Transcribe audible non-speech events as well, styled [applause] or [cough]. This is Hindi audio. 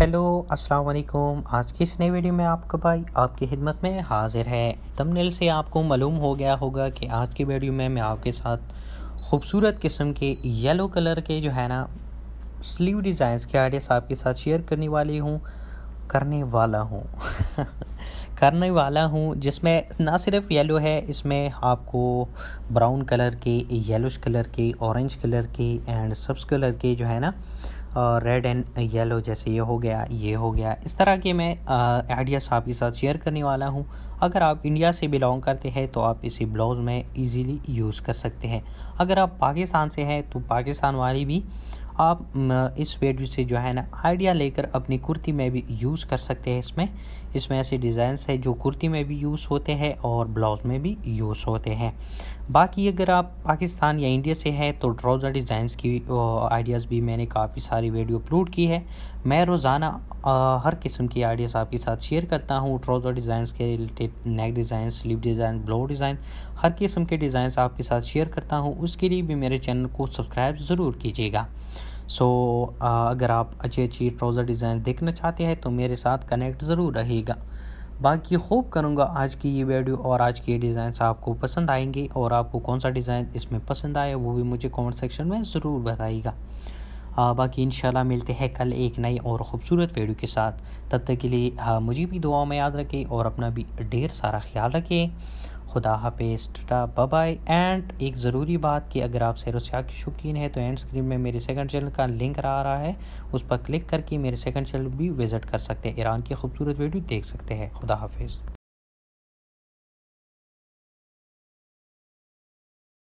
हेलो अस्सलाम वालेकुम आज की इस नई वीडियो में आपका भाई आपकी खिदमत में हाजिर है तमनेल से आपको मालूम हो गया होगा कि आज की वीडियो में मैं आपके साथ खूबसूरत किस्म के येलो कलर के जो है ना स्लीव डिज़ाइंस के आइडियाज़ आपके साथ शेयर करने वाली हूँ करने वाला हूँ [laughs] करने वाला हूँ जिसमें ना सिर्फ येलो है इसमें आपको ब्राउन कलर के येलोश कलर के ऑरेंज कलर के एंड सब्स कलर के जो है ना रेड एंड येलो जैसे ये हो गया ये हो गया इस तरह के मैं आइडियाज़ आपके साथ शेयर करने वाला हूँ अगर आप इंडिया से बिलोंग करते हैं तो आप इसी ब्लाउज़ में इजीली यूज़ कर सकते हैं अगर आप पाकिस्तान से हैं तो पाकिस्तान वाली भी आप इस वेड से जो है ना आइडिया लेकर अपनी कुर्ती में भी यूज़ कर सकते हैं इसमें इसमें ऐसे डिज़ाइंस है जो कुर्ती में भी यूज़ होते हैं और ब्लाउज़ में भी यूज़ होते हैं बाकी अगर आप पाकिस्तान या इंडिया से हैं तो ट्राउज़र डिज़ाइंस की आइडियाज़ भी मैंने काफ़ी सारी वीडियो अपलोड की है मैं रोज़ाना हर किस्म की आइडियाज़ आपके साथ शेयर करता हूँ ट्राउज़र डिज़ाइंस के related neck design sleeve design blouse design हर किस्म के डिज़ाइंस आपके साथ शेयर करता हूँ उसके लिए भी मेरे चैनल को सब्सक्राइब ज़रूर कीजिएगा सो so, अगर आप अच्छी अच्छी ट्राउज़र डिज़ाइन देखना चाहते हैं तो मेरे साथ कनेक्ट ज़रूर रहेगा बाकी होप करूँगा आज की ये वीडियो और आज के ये आपको पसंद आएंगे और आपको कौन सा डिज़ाइन इसमें पसंद आया वो भी मुझे कमेंट सेक्शन में ज़रूर बताइएगा बाकी इन मिलते हैं कल एक नई और ख़ूबसूरत वीडियो के साथ तब तक के लिए मुझे भी दुआ में याद रखें और अपना भी ढेर सारा ख्याल रखें खुदा हाफिज़ टाटा बाय एंड एक ज़रूरी बात कि अगर आप सैर सयाह के शौकीन है तो एंड स्क्रीन में मेरे सेकंड चैनल का लिंक आ रहा है उस पर क्लिक करके मेरे सेकंड चैनल भी विज़िट कर सकते हैं ईरान की खूबसूरत वीडियो देख सकते हैं खुदा हाफिज़